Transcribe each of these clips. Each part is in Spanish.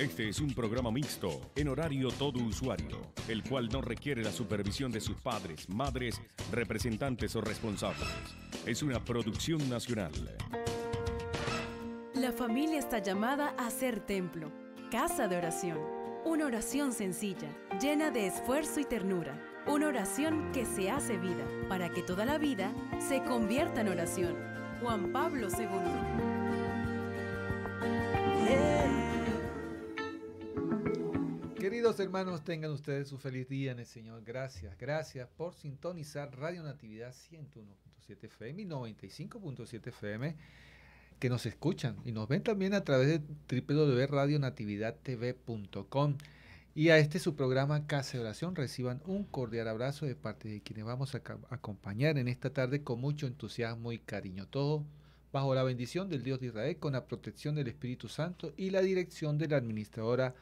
Este es un programa mixto, en horario todo usuario, el cual no requiere la supervisión de sus padres, madres, representantes o responsables. Es una producción nacional. La familia está llamada a ser templo, casa de oración. Una oración sencilla, llena de esfuerzo y ternura. Una oración que se hace vida, para que toda la vida se convierta en oración. Juan Pablo II. hermanos, tengan ustedes su feliz día en el Señor. Gracias, gracias por sintonizar Radio Natividad 101.7 FM y 95.7 FM que nos escuchan y nos ven también a través de www.radionatividadtv.com. Y a este su programa Casa de Oración reciban un cordial abrazo de parte de quienes vamos a acompañar en esta tarde con mucho entusiasmo y cariño. Todo bajo la bendición del Dios de Israel, con la protección del Espíritu Santo y la dirección de la administradora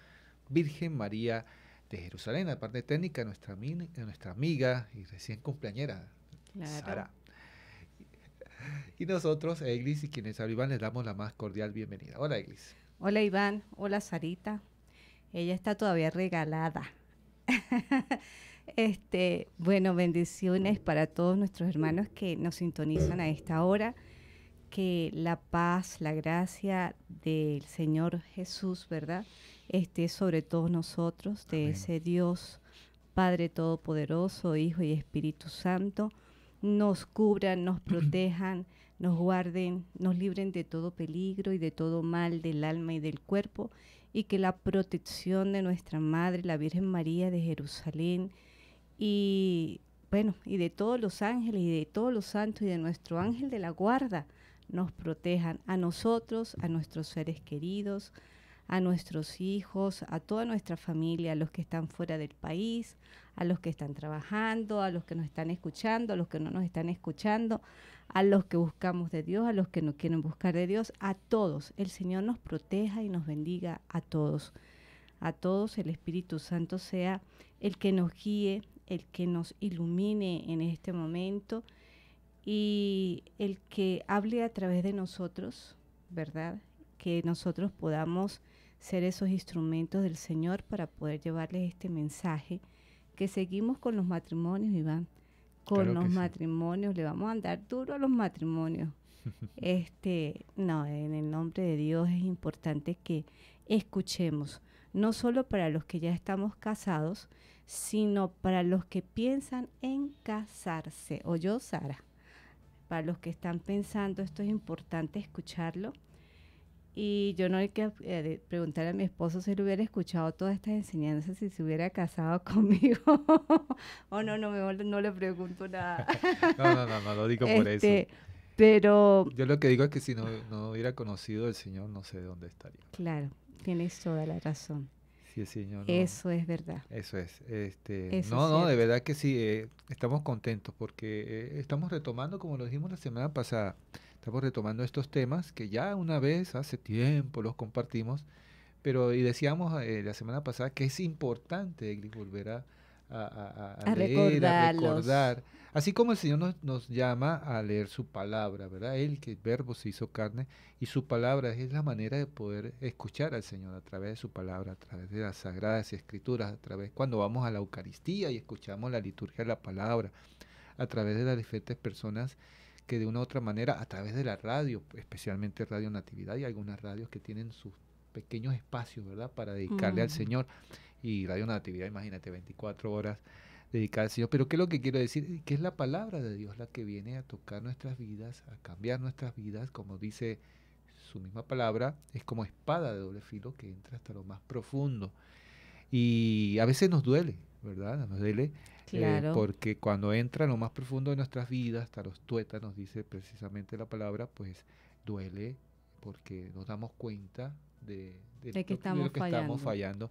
Virgen María de Jerusalén. aparte parte técnica, nuestra, eh, nuestra amiga y recién cumpleañera, Sara. Y nosotros, Eglis eh, y quienes hablan, Iván, les damos la más cordial bienvenida. Hola, Eglis. Hola, Iván. Hola, Sarita. Ella está todavía regalada. este, bueno, bendiciones para todos nuestros hermanos que nos sintonizan a esta hora. Que la paz, la gracia del Señor Jesús, ¿verdad? esté sobre todos nosotros, de ese Dios Padre Todopoderoso, Hijo y Espíritu Santo, nos cubran, nos protejan, nos guarden, nos libren de todo peligro y de todo mal del alma y del cuerpo, y que la protección de nuestra Madre, la Virgen María de Jerusalén, y bueno, y de todos los ángeles y de todos los santos y de nuestro ángel de la guarda, nos protejan a nosotros, a nuestros seres queridos, a nuestros hijos, a toda nuestra familia, a los que están fuera del país, a los que están trabajando, a los que nos están escuchando, a los que no nos están escuchando, a los que buscamos de Dios, a los que no quieren buscar de Dios, a todos. El Señor nos proteja y nos bendiga a todos. A todos el Espíritu Santo sea el que nos guíe, el que nos ilumine en este momento y el que hable a través de nosotros, ¿verdad? Que nosotros podamos ser esos instrumentos del Señor para poder llevarles este mensaje que seguimos con los matrimonios, Iván. Con los matrimonios, le vamos a andar duro a los matrimonios. este, no, en el nombre de Dios es importante que escuchemos, no solo para los que ya estamos casados, sino para los que piensan en casarse. O yo, Sara, para los que están pensando, esto es importante escucharlo y yo no hay que eh, preguntar a mi esposo si él hubiera escuchado todas estas enseñanzas, si se hubiera casado conmigo. o no, no, no le pregunto nada. no, no, no, no lo digo por eso. Este, pero... Yo lo que digo es que si no, no hubiera conocido al Señor, no sé de dónde estaría. Claro, tienes toda la razón. Sí, Señor. eso es verdad. Eso es. Este, no, no, de verdad que sí, eh, estamos contentos porque eh, estamos retomando, como lo dijimos la semana pasada, Estamos retomando estos temas que ya una vez hace tiempo los compartimos, pero y decíamos eh, la semana pasada que es importante volver a, leer, a recordar. Así como el Señor nos, nos, llama a leer su palabra, ¿verdad? Él, que el verbo se hizo carne, y su palabra es la manera de poder escuchar al Señor a través de su palabra, a través de las sagradas escrituras, a través cuando vamos a la Eucaristía y escuchamos la liturgia de la palabra, a través de las diferentes personas que de una u otra manera, a través de la radio, especialmente Radio Natividad y algunas radios que tienen sus pequeños espacios, ¿verdad?, para dedicarle al mm. Señor. Y Radio Natividad, imagínate, 24 horas dedicadas al Señor. Pero ¿qué es lo que quiero decir? Que es la palabra de Dios la que viene a tocar nuestras vidas, a cambiar nuestras vidas, como dice su misma palabra, es como espada de doble filo que entra hasta lo más profundo. Y a veces nos duele, ¿verdad? Nos duele eh, claro. porque cuando entra lo más profundo de nuestras vidas, hasta los nos dice precisamente la palabra, pues duele porque nos damos cuenta de, que, lo, estamos que fallando. estamos fallando.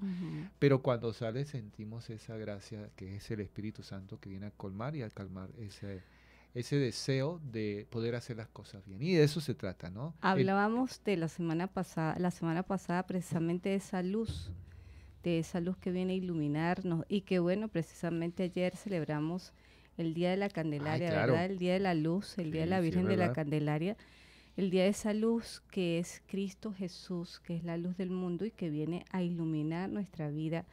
Pero cuando sale sentimos esa gracia que es el Espíritu Santo que viene a colmar y a calmar ese, ese deseo de poder hacer las cosas bien. Y de eso se trata, ¿no? Hablábamos de la semana pasada, la semana pasada precisamente de esa luz de esa luz que viene a iluminarnos y que bueno, precisamente ayer celebramos el Día de la Candelaria, ah, El Día de la Luz, el Día de la Virgen de la Candelaria, el Día de esa luz que es Cristo Jesús, que es la luz del mundo y que viene a iluminar nuestra vida,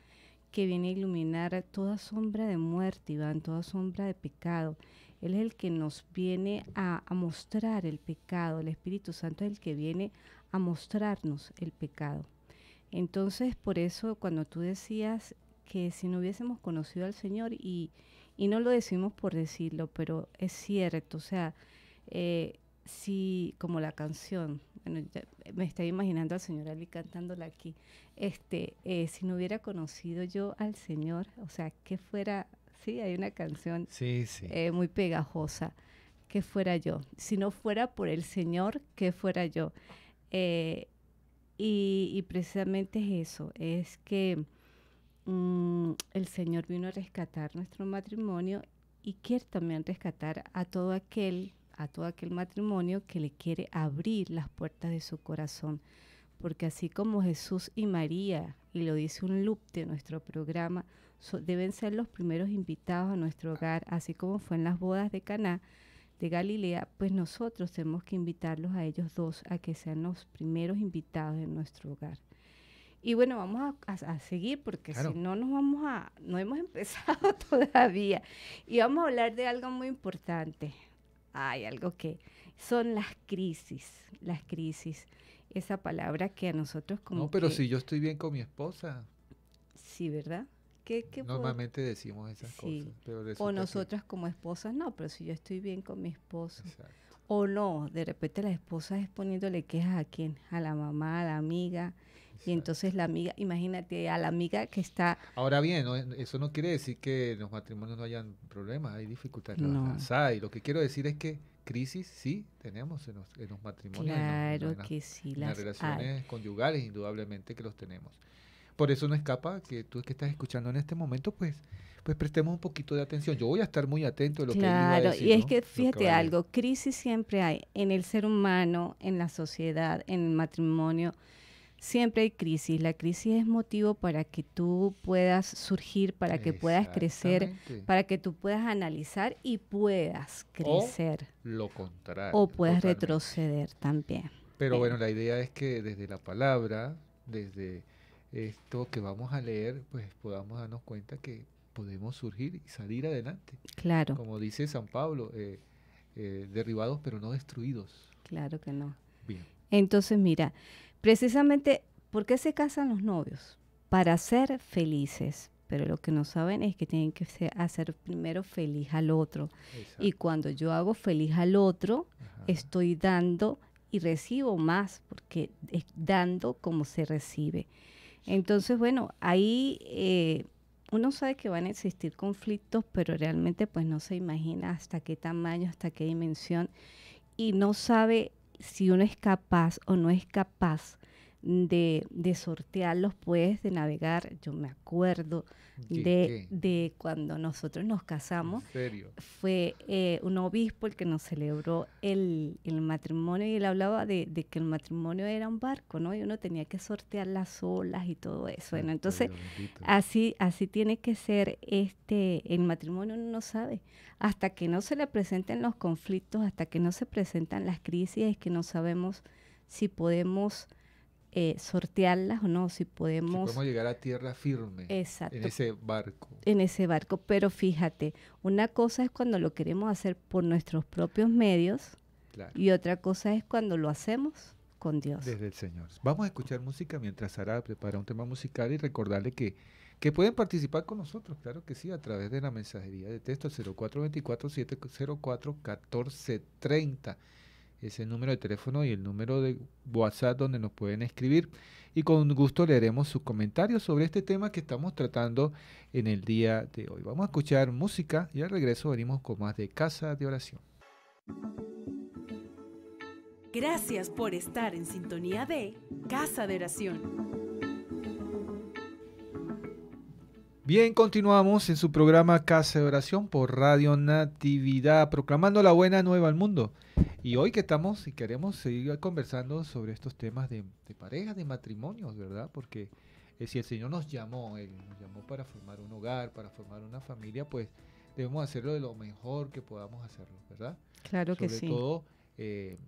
que viene a iluminar toda sombra de muerte, Iván, toda sombra de pecado. Él es el que nos viene a mostrar el pecado, el Espíritu Santo es el que viene a mostrarnos el pecado. Entonces, por eso cuando tú decías que si no hubiésemos conocido al Señor, y, no lo decimos por decirlo, pero es cierto, o sea, eh, si como la canción, me estoy imaginando al Señor Ali cantándola aquí, este, eh, si no hubiera conocido yo al Señor, o sea, que fuera, sí, hay una canción eh, muy pegajosa, que fuera yo, si no fuera por el Señor, que fuera yo. Y, precisamente es eso, es que mm, el Señor vino a rescatar nuestro matrimonio y quiere también rescatar a todo aquel, a todo aquel matrimonio que le quiere abrir las puertas de su corazón. Porque así como Jesús y María, y lo dice un loop de nuestro programa, deben ser los primeros invitados a nuestro hogar, así como fue en las bodas de Caná, de Galilea, pues nosotros tenemos que invitarlos a ellos dos a que sean los primeros invitados en nuestro hogar. Y bueno, vamos a, seguir porque si no nos vamos a, no hemos empezado todavía. Y vamos a hablar de algo muy importante. Hay algo que son las crisis, las crisis. Esa palabra que a nosotros como... No, pero si yo estoy bien con mi esposa. Sí, ¿verdad? Normalmente decimos esas cosas. o nosotras como esposas, no, pero si yo estoy bien con mi esposo. O no, de repente la esposa es poniéndole quejas a quien, a la mamá, a la amiga. Y entonces la amiga, imagínate, a la amiga que está... Ahora bien, eso no quiere decir que en los matrimonios no hayan problemas, hay dificultades, no. Lo que quiero decir es que crisis sí tenemos en los, matrimonios. Claro que sí, las, relaciones conyugales indudablemente que los tenemos por eso no escapa que tú que estás escuchando en este momento, pues, pues prestemos un poquito de atención. Yo voy a estar muy atento a lo que que Claro, y es que fíjate algo, crisis siempre hay en el ser humano, en la sociedad, en el matrimonio. Siempre hay crisis. La crisis es motivo para que tú puedas surgir, para que puedas crecer, para que tú puedas analizar y puedas crecer. O lo contrario. O puedas retroceder también. Pero bueno, la idea es que desde la palabra, desde esto que vamos a leer, pues podamos darnos cuenta que podemos surgir y salir adelante. Claro. Como dice San Pablo, eh, eh, derribados pero no destruidos. Claro que no. Bien. Entonces, mira, precisamente, ¿por qué se casan los novios? Para ser felices. Pero lo que no saben es que tienen que hacer primero feliz al otro. Y cuando yo hago feliz al otro, estoy dando y recibo más, porque es dando como se recibe. Entonces, bueno, ahí eh, uno sabe que van a existir conflictos, pero realmente pues no se imagina hasta qué tamaño, hasta qué dimensión, y no sabe si uno es capaz o no es capaz de, sortearlos, pues, de navegar. Yo me acuerdo de, de, cuando nosotros nos casamos. ¿En serio? Fue eh, un obispo el que nos celebró el, matrimonio y él hablaba de, que el matrimonio era un barco, ¿no? Y uno tenía que sortear las olas y todo eso. Bueno, entonces, así, así tiene que ser este el matrimonio, uno no sabe. Hasta que no se le presenten los conflictos, hasta que no se presentan las crisis, es que no sabemos si podemos eh, sortearlas o no, si podemos... llegar a tierra firme en ese barco. En ese barco, pero fíjate, una cosa es cuando lo queremos hacer por nuestros propios medios y otra cosa es cuando lo hacemos con Dios. Desde el Señor. Vamos a escuchar música mientras Sara prepara un tema musical y recordarle que que pueden participar con nosotros, claro que sí, a través de la mensajería de texto 0424-704-1430 el número de teléfono y el número de WhatsApp donde nos pueden escribir. Y con gusto leeremos sus comentarios sobre este tema que estamos tratando en el día de hoy. Vamos a escuchar música y al regreso venimos con más de Casa de Oración. Gracias por estar en sintonía de Casa de Oración. Bien, continuamos en su programa Casa de Oración por Radio Natividad, proclamando la buena nueva al mundo. Y hoy que estamos y queremos seguir conversando sobre estos temas de, de parejas, de matrimonios, ¿verdad? Porque eh, si el Señor nos llamó, Él eh, nos llamó para formar un hogar, para formar una familia, pues debemos hacerlo de lo mejor que podamos hacerlo, ¿verdad? Claro que sí. Sobre todo eh,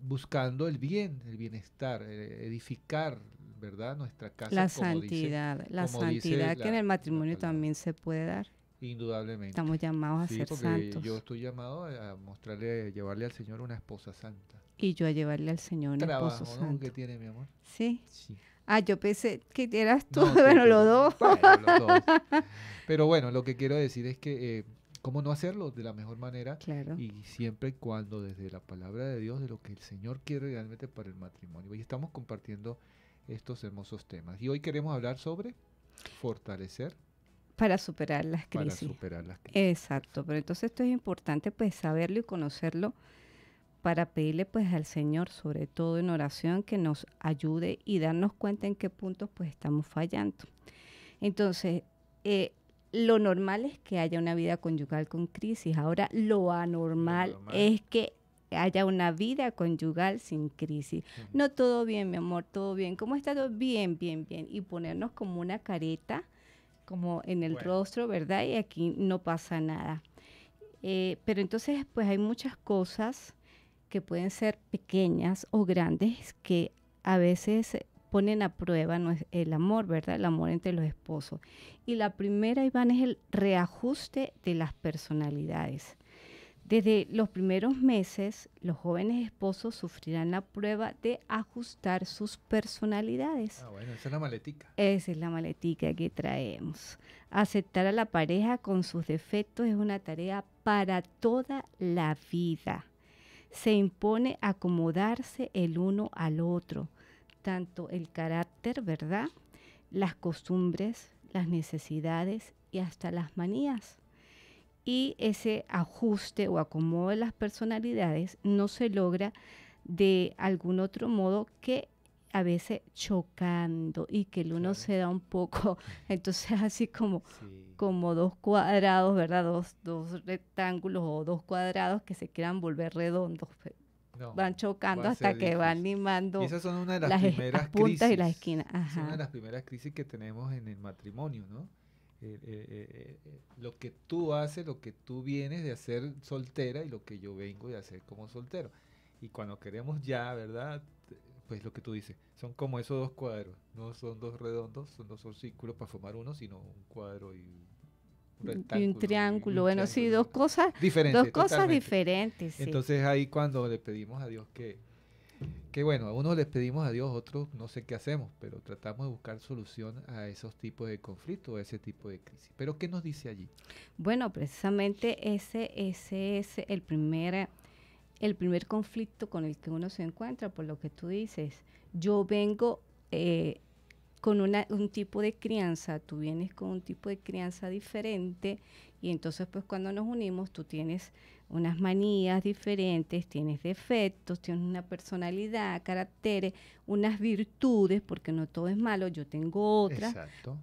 buscando el bien, el bienestar, edificar ¿verdad? Nuestra casa. La santidad, la santidad que en el matrimonio también se puede dar. Indudablemente. Estamos llamados a ser santos. Yo estoy llamado a mostrarle, a llevarle al Señor una esposa santa. Y yo a llevarle al Señor un esposo santo. ¿no? que tiene, mi amor? Sí. sí. Ah, yo pensé que eras tú, bueno, los dos. los dos. Pero bueno, lo que quiero decir es que eh, cómo no hacerlo de la mejor manera claro. y siempre y cuando desde la palabra de Dios, de lo que el Señor quiere realmente para el matrimonio. Y estamos compartiendo estos hermosos temas. Y hoy queremos hablar sobre fortalecer. Para superar las crisis. Para superar las crisis. Exacto, pero entonces esto es importante pues saberlo y conocerlo para pedirle pues al Señor, sobre todo en oración, que nos ayude y darnos cuenta en qué puntos pues estamos fallando. Entonces, eh, lo normal es que haya una vida conyugal con crisis. Ahora, lo anormal, es que haya una vida conyugal sin crisis. No todo bien, mi amor, todo bien. ¿Cómo está todo? Bien, bien, bien. Y ponernos como una careta, como en el rostro, ¿verdad? Y aquí no pasa nada. Eh, pero entonces, pues hay muchas cosas que pueden ser pequeñas o grandes que a veces ponen a prueba el amor, ¿verdad? El amor entre los esposos. Y la primera, Iván, es el reajuste de las personalidades. Desde los primeros meses, los jóvenes esposos sufrirán la prueba de ajustar sus personalidades. Ah, bueno, esa es la maletica. Esa es la maletica que traemos. Aceptar a la pareja con sus defectos es una tarea para toda la vida. Se impone acomodarse el uno al otro, tanto el carácter, ¿verdad? Las costumbres, las necesidades y hasta las manías y ese ajuste o acomodo de las personalidades no se logra de algún otro modo que a veces chocando y que el uno se da un poco, entonces así como, como dos cuadrados, ¿verdad? Dos, dos rectángulos o dos cuadrados que se quieran volver redondos. van chocando hasta que van limando las, puntas y las esquinas. Es una de las primeras crisis que tenemos en el matrimonio, ¿no? Eh, eh, eh, lo que tú haces, lo que tú vienes de hacer soltera y lo que yo vengo de hacer como soltero. Y cuando queremos ya, ¿verdad? Pues lo que tú dices, son como esos dos cuadros, no son dos redondos, son dos círculos para formar uno, sino un cuadro y un rectángulo. Y un triángulo, bueno, sí, dos cosas diferentes. cosas diferentes. Entonces ahí cuando le pedimos a Dios que, que bueno, a unos les pedimos a Dios, otros no sé qué hacemos, pero tratamos de buscar solución a esos tipos de conflictos, a ese tipo de crisis. Pero ¿qué nos dice allí? Bueno, precisamente ese, ese es el primer, el primer conflicto con el que uno se encuentra, por lo que tú dices. Yo vengo eh, con una, un tipo de crianza, tú vienes con un tipo de crianza diferente y entonces pues cuando nos unimos tú tienes unas manías diferentes, tienes defectos, tienes una personalidad, caracteres, unas virtudes, porque no todo es malo, yo tengo otras,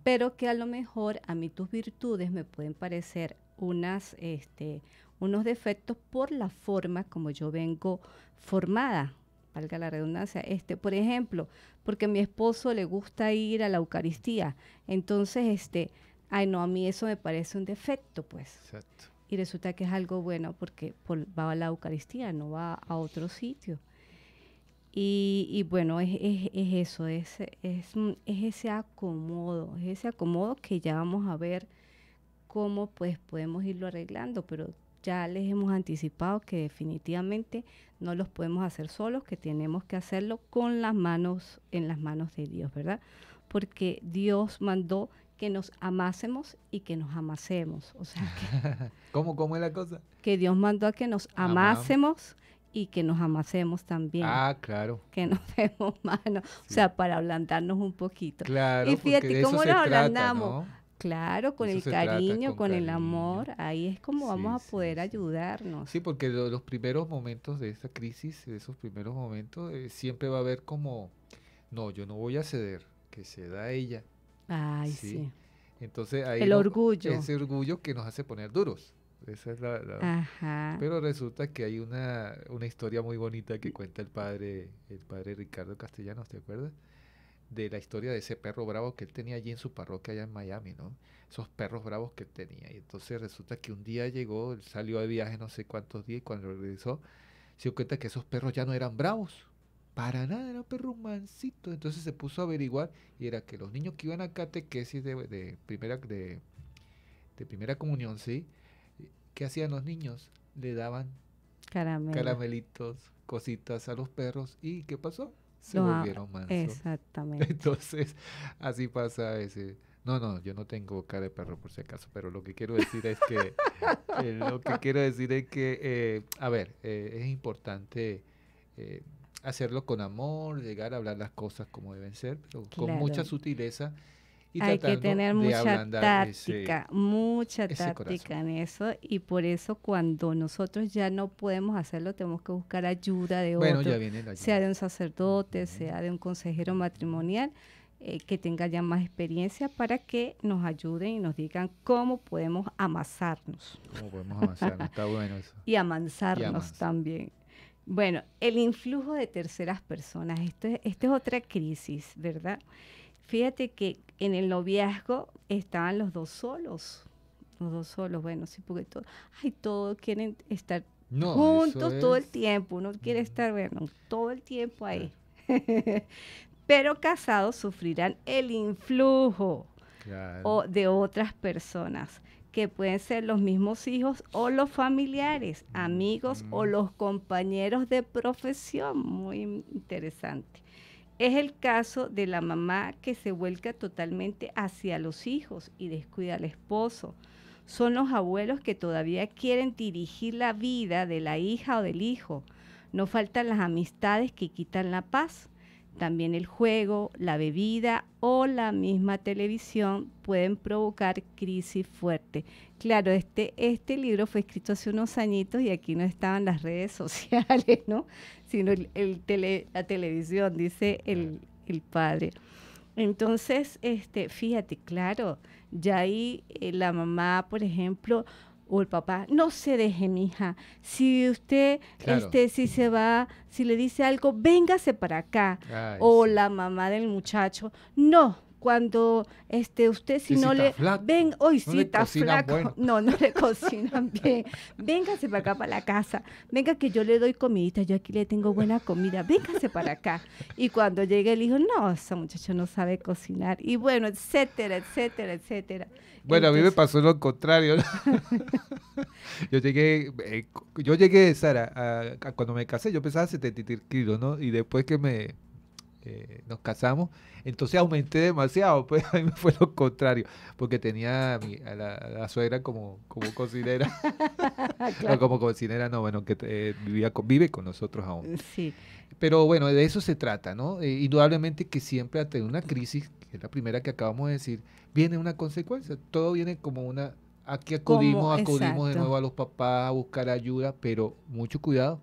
pero que a lo mejor a mí tus virtudes me pueden parecer unas, este, unos defectos por la forma como yo vengo formada, valga la redundancia, este, por ejemplo, porque a mi esposo le gusta ir a la Eucaristía, entonces, este, ay no, a mí eso me parece un defecto, pues. Exacto y resulta que es algo bueno porque va a la Eucaristía, no va a otro sitio. Y, bueno, es, es eso, es, es, ese acomodo, es ese acomodo que ya vamos a ver cómo pues podemos irlo arreglando, pero ya les hemos anticipado que definitivamente no los podemos hacer solos, que tenemos que hacerlo con las manos, en las manos de Dios, ¿verdad? Porque Dios mandó que nos amásemos y que nos amasemos. O sea, ¿Cómo, es la cosa? Que Dios mandó a que nos amásemos y que nos amasemos también. Ah, claro. Que nos demos mano, o sea, para ablandarnos un poquito. Claro. Y fíjate cómo nos ablandamos. Claro, con el cariño, con, el amor, ahí es como vamos a poder ayudarnos. Sí, porque los primeros momentos de esta crisis, de esos primeros momentos, eh, siempre va a haber como, no, yo no voy a ceder, que ceda da ella, sí. Entonces ahí el orgullo. Ese orgullo que nos hace poner duros. Esa es la, Pero resulta que hay una, una, historia muy bonita que cuenta el padre, el padre Ricardo Castellanos, ¿te acuerdas? De la historia de ese perro bravo que él tenía allí en su parroquia allá en Miami, ¿no? Esos perros bravos que él tenía. Y entonces resulta que un día llegó, él salió de viaje no sé cuántos días y cuando regresó se dio cuenta que esos perros ya no eran bravos. Para nada, era un perro mansito. Entonces se puso a averiguar y era que los niños que iban a catequesis de, primera, de, primera comunión, ¿sí? ¿Qué hacían los niños? Le daban caramelitos, cositas a los perros. ¿Y qué pasó? Se volvieron mansos. Exactamente. Entonces, así pasa ese... No, no, yo no tengo cara de perro por si acaso, pero lo que quiero decir es que, eh, lo que quiero decir es que, eh, a ver, eh, es importante hacerlo con amor, llegar a hablar las cosas como deben ser, pero con mucha sutileza. Y Hay que tener mucha táctica, mucha táctica en eso y por eso cuando nosotros ya no podemos hacerlo tenemos que buscar ayuda de otro, sea de un sacerdote, sea de un consejero matrimonial eh, que tenga ya más experiencia para que nos ayuden y nos digan cómo podemos amasarnos. Cómo podemos amasarnos, está bueno eso. y amansarnos también. Bueno, el influjo de terceras personas, esto es, otra crisis, ¿verdad? Fíjate que en el noviazgo estaban los dos solos, los dos solos, bueno, sí, porque todos, ay, todos quieren estar juntos todo el tiempo, uno quiere mm. estar, bueno, todo el tiempo ahí. Pero casados sufrirán el influjo o de otras personas que pueden ser los mismos hijos o los familiares, amigos o mm. los compañeros de profesión. Muy interesante. Es el caso de la mamá que se vuelca totalmente hacia los hijos y descuida al esposo. Son los abuelos que todavía quieren dirigir la vida de la hija o del hijo. No faltan las amistades que quitan la paz. También el juego, la bebida o la misma televisión pueden provocar crisis fuerte. Claro, este, este libro fue escrito hace unos añitos y aquí no estaban las redes sociales, ¿no? Sino el, tele, la televisión, dice el, padre. Entonces, este, fíjate, claro, ya ahí eh, la mamá, por ejemplo, o el papá, no se deje, mija. Si usted, este, si se va, si le dice algo, véngase para acá. o la mamá del muchacho, no, cuando este usted si no le ven hoy oh, no está no no le cocinan bien véngase para acá para la casa venga que yo le doy comidita yo aquí le tengo buena comida véngase para acá y cuando llegue el hijo no esa muchacha no sabe cocinar y bueno etcétera etcétera etcétera bueno a mí me pasó lo contrario yo llegué eh, yo llegué Sara cuando me casé yo pesaba 73 kilos no y después que me nos casamos, entonces aumenté demasiado, pues a mí me fue lo contrario, porque tenía a, la, suegra como, como cocinera, como cocinera no, bueno, que eh, vivía vive con nosotros aún. Mm, sí. Pero bueno, de eso se trata, ¿no? Eh, indudablemente que siempre ante una crisis, que es la primera que acabamos de decir, viene una consecuencia, todo viene como una... Aquí acudimos, acudimos de nuevo a los papás a buscar ayuda, pero mucho cuidado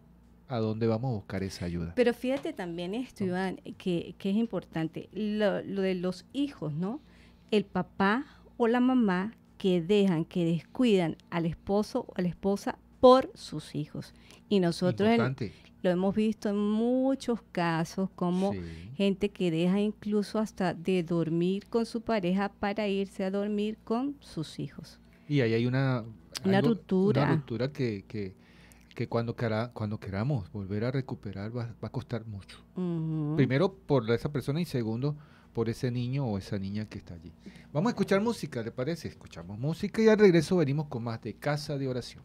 a dónde vamos a buscar esa ayuda. Pero fíjate también esto, Iván, que, es importante, lo, de los hijos, ¿no? El papá o la mamá que dejan, que descuidan al esposo o a la esposa por sus hijos. Y nosotros lo hemos visto en muchos casos, como gente que deja incluso hasta de dormir con su pareja para irse a dormir con sus hijos. Y ahí hay una, una ruptura. Una ruptura que que cuando, cuando queramos volver a recuperar va, a costar mucho. Primero por esa persona y segundo por ese niño o esa niña que está allí. Vamos a escuchar música, ¿le parece? Escuchamos música y al regreso venimos con más de Casa de Oración.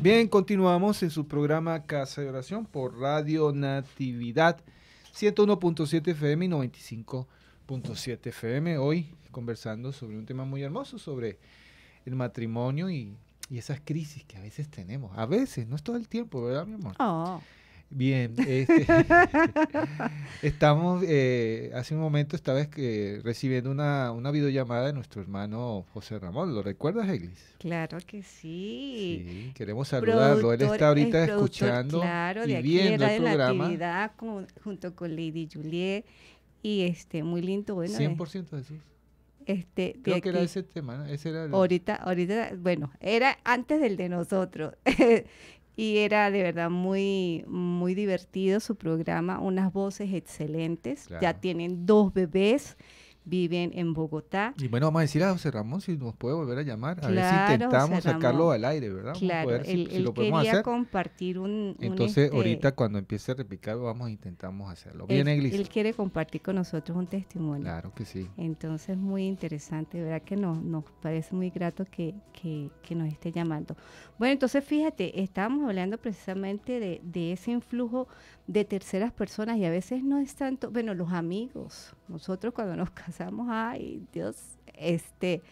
Bien, continuamos en su programa Casa de Oración por Radio Natividad 101.7 FM y 95.7 FM. Hoy conversando sobre un tema muy hermoso, sobre el matrimonio y, y esas crisis que a veces tenemos. A veces, no es todo el tiempo, ¿verdad, mi amor? Oh. Bien, este, estamos, eh, hace un momento estaba que eh, recibiendo una, una, videollamada de nuestro hermano José Ramón, ¿lo recuerdas, Eglis? Claro que sí. Sí, queremos saludarlo, él está ahorita escuchando y viendo el programa. De junto con Lady Juliet y este, muy lindo. Bueno, 100% eh. Jesús. Este, Creo que era ese tema, Ahorita, ahorita, bueno, era antes del de nosotros. y era de verdad muy, muy divertido su programa, unas voces excelentes. Ya tienen dos bebés viven en Bogotá. Y bueno, vamos a decir a José Ramón si nos puede volver a llamar, a ver si intentamos sacarlo al aire, ¿verdad? Claro, él, quería compartir un... Entonces, este ahorita cuando empiece a replicar, vamos intentamos hacerlo. Bien, él, él, quiere compartir con nosotros un testimonio. Claro que sí. Entonces, muy interesante, ¿verdad? Que nos, nos parece muy grato que, que, que nos esté llamando. Bueno, entonces fíjate, estábamos hablando precisamente de, ese influjo de terceras personas y a veces no es tanto, bueno, los amigos. Nosotros cuando nos casamos, ay, Dios, este,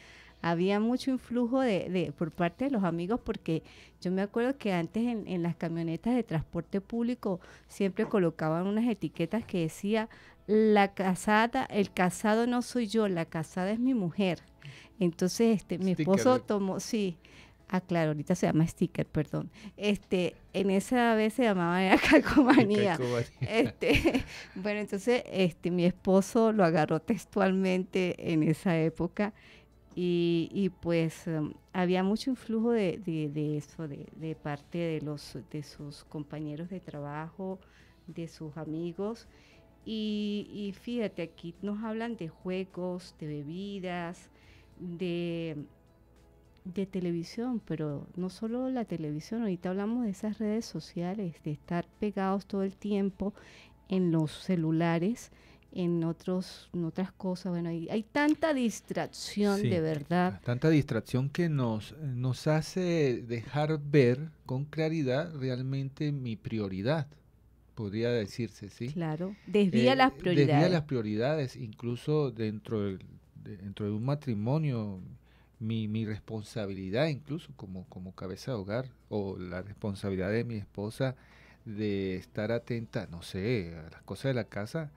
había mucho influjo de, por parte de los amigos porque yo me acuerdo que antes en, en las camionetas de transporte público siempre colocaban unas etiquetas que decía la casada, el casado no soy yo, la casada es mi mujer. Entonces, este, mi esposo tomó, sí, Ah, claro, ahorita se llama sticker, perdón. Este, en esa vez se llamaba calcomanía. Este, bueno, entonces este, mi esposo lo agarró textualmente en esa época y, pues em, había mucho influjo de, eso, de, parte de, los, de sus compañeros de trabajo, de sus amigos. y fíjate, aquí nos hablan de juegos, de bebidas, de de televisión, pero no solo la televisión, ahorita hablamos de esas redes sociales, de estar pegados todo el tiempo en los celulares, en, otros, otras cosas. Bueno, hay, hay tanta distracción de verdad. Tanta distracción que nos, nos hace dejar ver con claridad realmente mi prioridad podría decirse, ¿sí? Claro, desvía eh, las prioridades. Desvía las prioridades, incluso dentro del, dentro de un matrimonio, mi, mi responsabilidad incluso como, como cabeza de hogar o la responsabilidad de mi esposa de estar atenta, no sé, a las cosas de la casa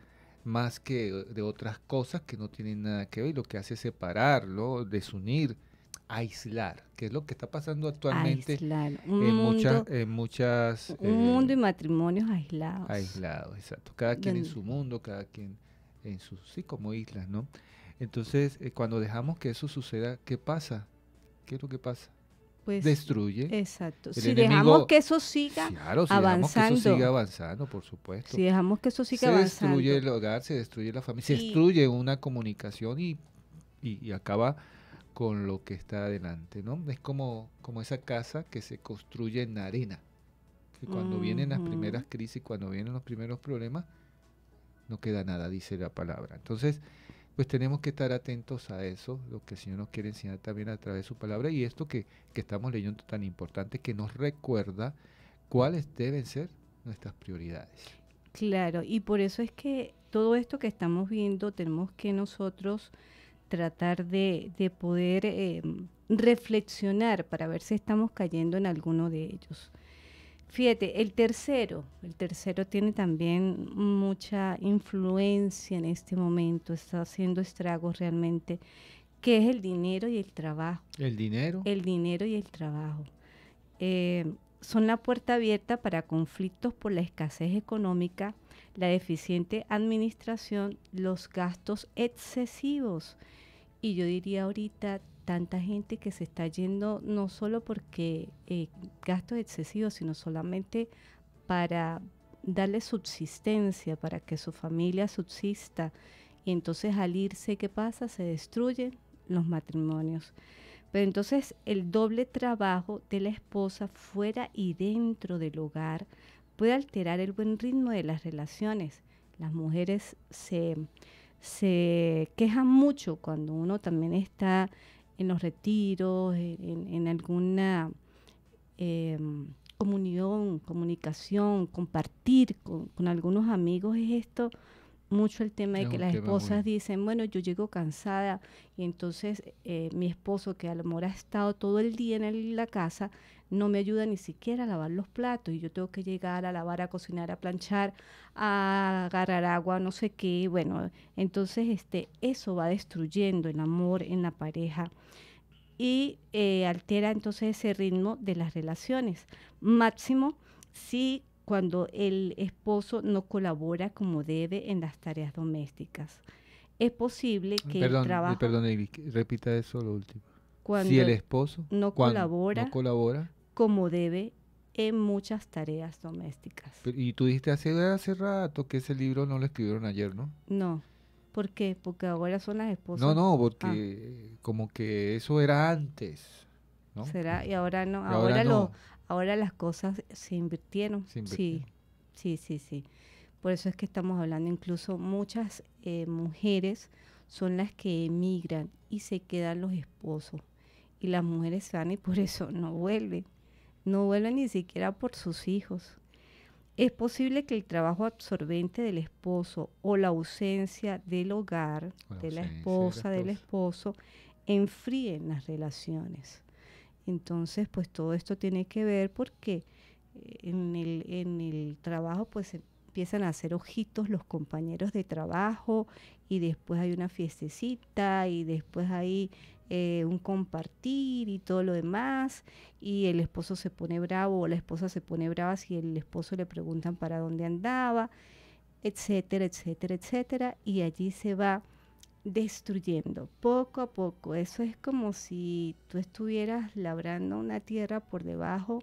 más que de otras cosas que no tienen nada que ver y lo que hace es separarlo, desunir, aislar, que es lo que está pasando actualmente Un en, mundo, muchas, en muchas... Un eh, mundo y matrimonios aislados. Aislados, exacto. Cada quien en su mundo, cada quien en sus, sí, como islas, ¿no? Entonces, eh, cuando dejamos que eso suceda, ¿qué pasa? ¿Qué es lo que pasa? Pues, destruye. Exacto. si dejamos que eso siga claro, si avanzando. Dejamos que eso siga avanzando, por supuesto. Si dejamos que eso siga avanzando. Se destruye el hogar, se destruye la familia, se destruye una comunicación y, y, acaba con lo que está adelante, ¿no? Es como, como esa casa que se construye en arena. Que cuando vienen las primeras crisis, cuando vienen los primeros problemas, no queda nada, dice la palabra. Entonces, pues tenemos que estar atentos a eso, lo que el Señor nos quiere enseñar también a través de su palabra y esto que, estamos leyendo tan importante que nos recuerda cuáles deben ser nuestras prioridades. Claro, y por eso es que todo esto que estamos viendo tenemos que nosotros tratar de, de poder em, reflexionar para ver si estamos cayendo en alguno de ellos. Fíjate, el tercero, el tercero tiene también mucha influencia en este momento, está haciendo estragos realmente, que es el dinero y el trabajo. ¿El dinero? El dinero y el trabajo. Eh, son la puerta abierta para conflictos por la escasez económica, la deficiente administración, los gastos excesivos. Y yo diría ahorita tanta gente que se está yendo no solo porque eh, gastos excesivos, sino solamente para darle subsistencia, para que su familia subsista. Y entonces al irse, ¿qué pasa? Se destruyen los matrimonios. Pero entonces el doble trabajo de la esposa fuera y dentro del hogar puede alterar el buen ritmo de las relaciones. Las mujeres se, se quejan mucho cuando uno también está en los retiros, en, alguna em, comunión, comunicación, compartir con, algunos amigos, es esto mucho el tema de que las esposas dicen, bueno, yo llego cansada y entonces eh, mi esposo que a lo mejor ha estado todo el día en la casa, no me ayuda ni siquiera a lavar los platos y yo tengo que llegar a lavar, a cocinar, a planchar, a agarrar agua, no sé qué. Bueno, entonces este, eso va destruyendo el amor en la pareja y eh, altera entonces ese ritmo de las relaciones. Máximo si cuando el esposo no colabora como debe en las tareas domésticas. Es posible que el trabajo... Perdón, repita eso lo último. si el esposo no, colabora, no colabora como debe en muchas tareas domésticas. Y tú dijiste hace, hace rato que ese libro no lo escribieron ayer, ¿no? No. ¿Por qué? Porque ahora son las esposas. No, no, porque ah. como que eso era antes. ¿no? ¿Será? Y ahora no. ahora, Lo, ahora las cosas se invirtieron. Sí, sí, sí, sí. Por eso es que estamos hablando, incluso muchas eh, mujeres son las que emigran y se quedan los esposos. Y las mujeres van y por eso no vuelven no vuelven ni siquiera por sus hijos. Es posible que el trabajo absorbente del esposo o la ausencia del hogar, de la esposa, del esposo, enfríen las relaciones. Entonces, pues todo esto tiene que ver porque eh, en el, en el trabajo, pues empiezan a hacer ojitos los compañeros de trabajo y después hay una fiestecita y después hay eh, un compartir y todo lo demás, y el esposo se pone bravo o la esposa se pone brava si el esposo le preguntan para dónde andaba, etcétera, etcétera, etcétera, y allí se va destruyendo poco a poco. Eso es como si tú estuvieras labrando una tierra por debajo,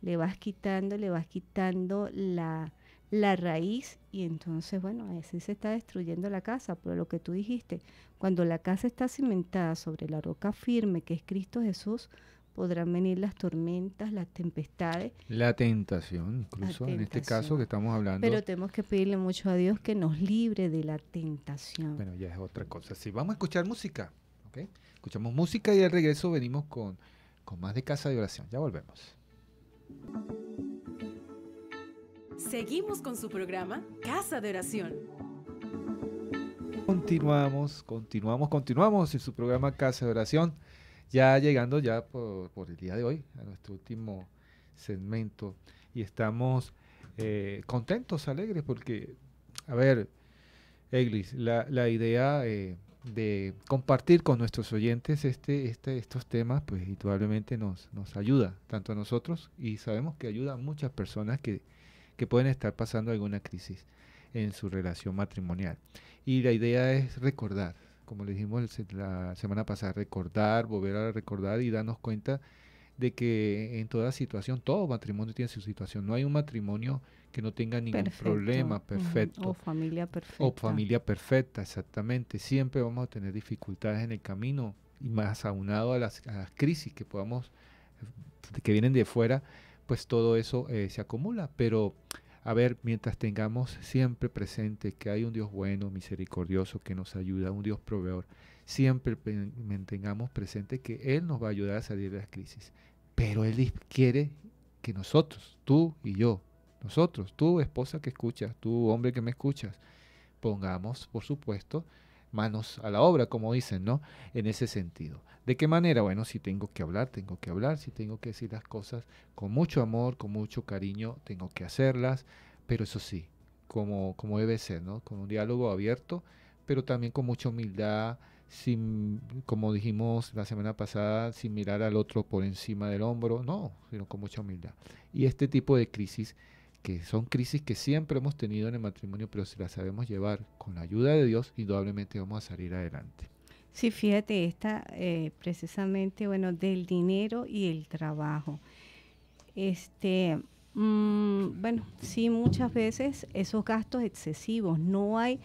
le vas quitando, le vas quitando la la raíz y entonces, bueno, así se está destruyendo la casa, Pero lo que tú dijiste, cuando la casa está cimentada sobre la roca firme que es Cristo Jesús, podrán venir las tormentas, las tempestades. La tentación, incluso en este caso que estamos hablando. Pero tenemos que pedirle mucho a Dios que nos libre de la tentación. Bueno, ya es otra cosa. Sí, vamos a escuchar música. ¿okay? Escuchamos música y al regreso venimos con, con más de Casa de Oración. Ya volvemos. Seguimos con su programa Casa de Oración. Continuamos, continuamos, continuamos en su programa Casa de Oración, ya llegando ya por, el día de hoy a nuestro último segmento y estamos eh, contentos, alegres, porque, a ver, Eglis, la, idea eh, de compartir con nuestros oyentes este, este, estos temas, pues indudablemente nos ayuda, tanto a nosotros y sabemos que ayuda a muchas personas que que pueden estar pasando alguna crisis en su relación matrimonial. Y la idea es recordar, como le dijimos la semana pasada, recordar, volver a recordar y darnos cuenta de que en toda situación, todo matrimonio tiene su situación. No hay un matrimonio que no tenga ningún problema perfecto. O familia perfecta. O familia perfecta, exactamente. Siempre vamos a tener dificultades en el camino y más aunado a las, a las crisis que podamos, eh, que vienen de fuera, pues todo eso eh, se acumula. Pero, a ver, mientras tengamos siempre presente que hay un Dios bueno, misericordioso, que nos ayuda, un Dios proveedor, siempre tengamos presente que Él nos va a ayudar a salir de las crisis. Pero Él quiere que nosotros, tú y yo, nosotros, tú esposa que escuchas, tú hombre que me escuchas, pongamos, por supuesto, manos a la obra, como dicen, ¿no? En ese sentido. ¿De qué manera? Bueno, si tengo que hablar, tengo que hablar, si tengo que decir las cosas con mucho amor, con mucho cariño, tengo que hacerlas, pero eso sí, como, como debe ser, ¿no? Con un diálogo abierto, pero también con mucha humildad, sin, como dijimos la semana pasada, sin mirar al otro por encima del hombro, no, sino con mucha humildad. Y este tipo de crisis que son crisis que siempre hemos tenido en el matrimonio, pero si las sabemos llevar con la ayuda de Dios, indudablemente vamos a salir adelante. Sí, fíjate, está eh, precisamente, bueno, del dinero y el trabajo. Este, mm, bueno, sí, muchas veces esos gastos excesivos, no hay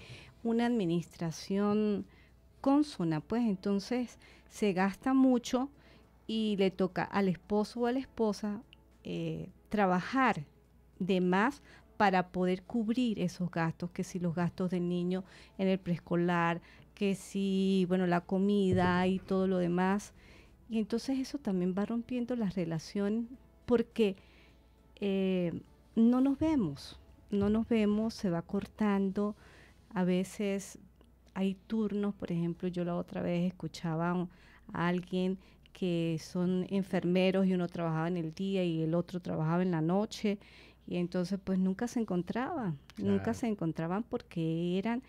una administración consona, pues entonces se gasta mucho y le toca al esposo o a la esposa eh, trabajar de más para poder cubrir esos gastos, que si los gastos del niño en el preescolar, que si, bueno, la comida y todo lo demás. Y entonces eso también va rompiendo la relación porque eh, no nos vemos, no nos vemos, se va cortando. A veces hay turnos, por ejemplo, yo la otra vez escuchaba a alguien que son enfermeros y uno trabajaba en el día y el otro trabajaba en la noche y entonces pues nunca se encontraban, nunca se encontraban porque eran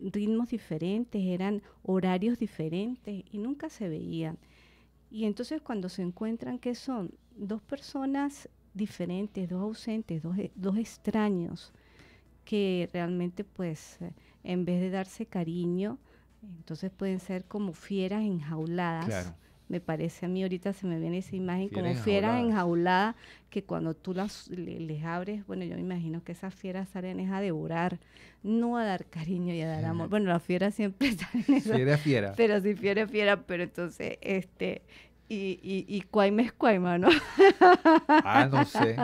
ritmos diferentes, eran horarios diferentes y nunca se veían. Y entonces cuando se encuentran que son dos personas diferentes, dos ausentes, dos, e, dos extraños, que realmente pues eh, en vez de darse cariño, entonces pueden ser como fieras enjauladas me parece a mí ahorita se me viene esa imagen como fieras enjauladas que cuando tú las les abres, bueno, yo me imagino que esas fieras salen es a devorar, no a dar cariño y a dar amor. Bueno, las fieras siempre salen eso. Fiera, fiera. Pero si fiera, fiera, pero entonces, este, y, y, es cuaima, ¿no? ah, no sé,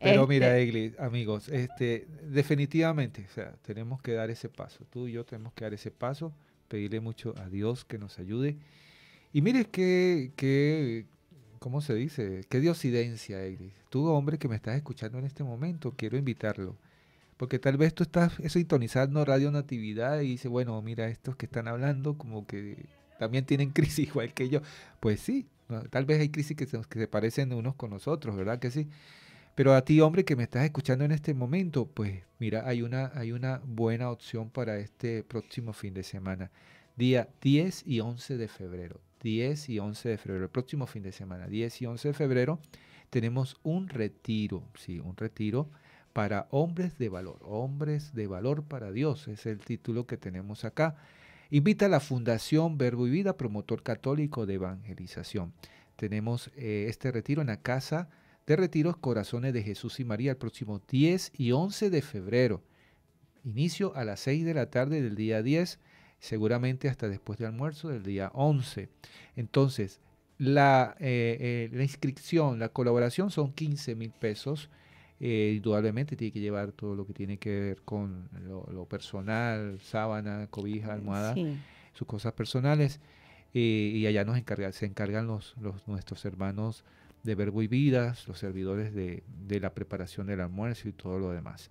Pero mira, este Egli, amigos, este, definitivamente, o sea, tenemos que dar ese paso. Tú y yo tenemos que dar ese paso, pedirle mucho a Dios que nos ayude y mire que, ¿cómo se dice? Qué diosidencia, Egris. Tú, hombre, que me estás escuchando en este momento, quiero invitarlo. Porque tal vez tú estás eh, sintonizando Radio Natividad y dices, bueno, mira, estos que están hablando como que también tienen crisis igual que yo. Pues sí, tal vez hay crisis que se, que se parecen unos con nosotros, ¿verdad que sí? Pero a ti, hombre, que me estás escuchando en este momento, pues mira, hay una, hay una buena opción para este próximo fin de semana, día 10 y 11 de febrero. 10 y 11 de febrero, el próximo fin de semana, 10 y 11 de febrero, tenemos un retiro, sí, un retiro para hombres de valor, hombres de valor para Dios, es el título que tenemos acá. Invita a la Fundación Verbo y Vida, promotor católico de evangelización. Tenemos eh, este retiro en la Casa de Retiros Corazones de Jesús y María el próximo 10 y 11 de febrero. Inicio a las 6 de la tarde del día 10 seguramente hasta después de almuerzo del día 11. Entonces, eh, eh, la, inscripción, la colaboración son 15 mil pesos. Eh, indudablemente tiene que llevar todo lo que tiene que ver con lo, personal, sábana, cobija, almohada, sus cosas personales. y allá nos se encargan los, nuestros hermanos de Verbo y Vidas, los servidores de la preparación del almuerzo y todo lo demás.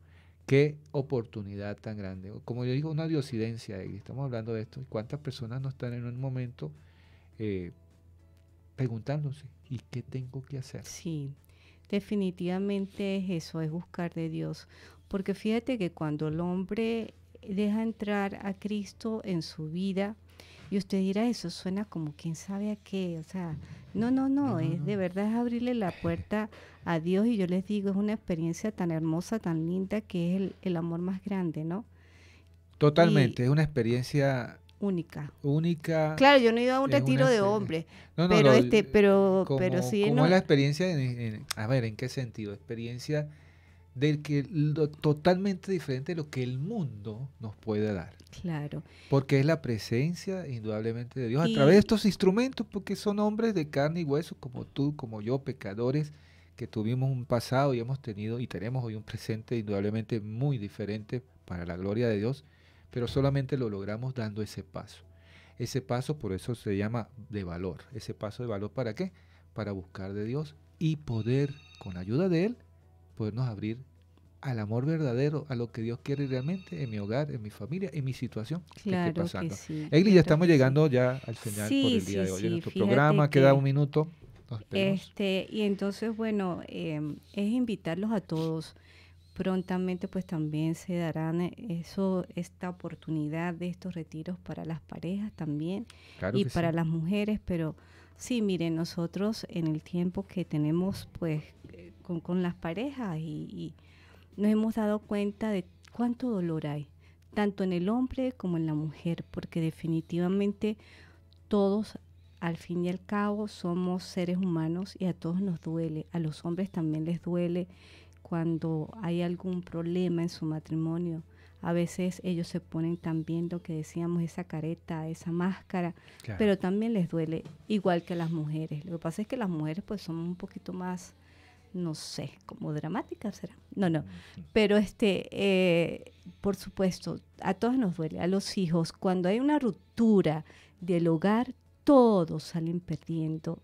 Qué oportunidad tan grande. Como yo digo, una diosidencia, estamos hablando de esto. ¿Cuántas personas no están en un momento eh, preguntándose, ¿y qué tengo que hacer? Sí, definitivamente es eso, es buscar de Dios. Porque fíjate que cuando el hombre deja entrar a Cristo en su vida, y usted dirá, eso suena como quién sabe a qué, o sea, no, no, no, es de verdad es abrirle la puerta a Dios y yo les digo, es una experiencia tan hermosa, tan linda, que es el, amor más grande, ¿no? Totalmente, es una experiencia única. Única. Claro, yo no he ido a un retiro de hombre. No, no, pero este, pero, pero sí. ¿no? no. es la experiencia? a ver, ¿en qué sentido? Experiencia del que lo, totalmente diferente de lo que el mundo nos puede dar. Claro. Porque es la presencia indudablemente de Dios a través de estos instrumentos, porque son hombres de carne y hueso como tú, como yo, pecadores que tuvimos un pasado y hemos tenido y tenemos hoy un presente indudablemente muy diferente para la gloria de Dios, pero solamente lo logramos dando ese paso. Ese paso por eso se llama de valor. Ese paso de valor para qué? Para buscar de Dios y poder con ayuda de él podernos abrir al amor verdadero, a lo que Dios quiere realmente en mi hogar, en mi familia, en mi situación. Claro que, sí. Egli, ya estamos llegando ya al final del por el día de hoy. En nuestro programa queda un minuto. este, y entonces, bueno, em, es invitarlos a todos. Prontamente, pues también se darán eh, eso, esta oportunidad de estos retiros para las parejas también y para las mujeres, pero sí, miren, nosotros en el tiempo que tenemos, pues con, las parejas y, nos hemos dado cuenta de cuánto dolor hay, tanto en el hombre como en la mujer, porque definitivamente todos, al fin y al cabo, somos seres humanos y a todos nos duele, a los hombres también les duele cuando hay algún problema en su matrimonio. A veces ellos se ponen también lo que decíamos, esa careta, esa máscara, pero también les duele, igual que a las mujeres. Lo que pasa es que las mujeres pues somos un poquito más no sé, como dramática será. No, no. Pero este, eh, por supuesto, a todos nos duele, a los hijos, cuando hay una ruptura del hogar, todos salen perdiendo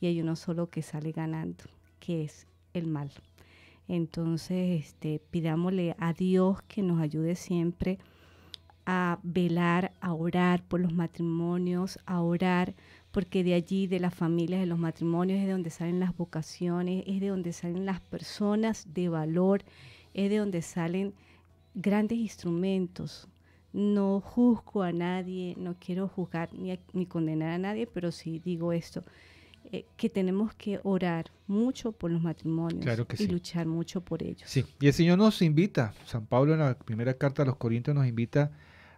y hay uno solo que sale ganando, que es el mal. Entonces, este, pidámosle a Dios que nos ayude siempre a velar, a orar por los matrimonios, a orar porque de allí, de las familias, de los matrimonios, es de donde salen las vocaciones, es de donde salen las personas de valor, es de donde salen grandes instrumentos. No juzgo a nadie, no quiero juzgar ni, condenar a nadie, pero sí digo esto, eh, que tenemos que orar mucho por los matrimonios y luchar mucho por ellos. Sí, y el Señor nos invita, San Pablo en la primera carta a los Corintios nos invita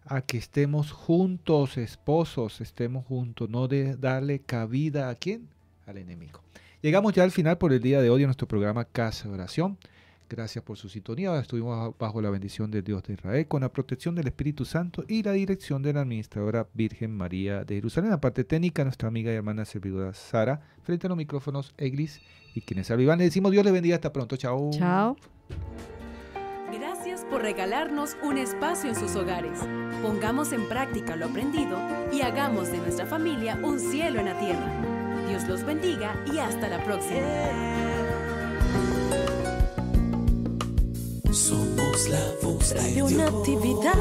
a que estemos juntos, esposos, estemos juntos, no de darle cabida a quién? Al enemigo. Llegamos ya al final por el día de hoy en nuestro programa Casa de Oración. Gracias por su sintonía. Estuvimos bajo la bendición de Dios de Israel, con la protección del Espíritu Santo y la dirección de la administradora Virgen María de Jerusalén. La parte técnica, nuestra amiga y hermana servidora Sara, frente a los micrófonos Eglis y quienes salvan, Le decimos Dios les bendiga. Hasta pronto. Chao. Chao. Gracias por regalarnos un espacio en sus hogares. Pongamos en práctica lo aprendido y hagamos de nuestra familia un cielo en la tierra. Dios los bendiga y hasta la próxima. Somos la voz de una actividad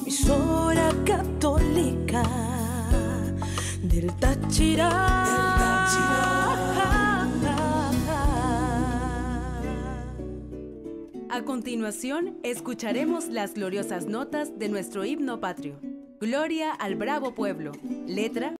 emisora católica del A continuación, escucharemos las gloriosas notas de nuestro himno patrio. Gloria al bravo pueblo. Letra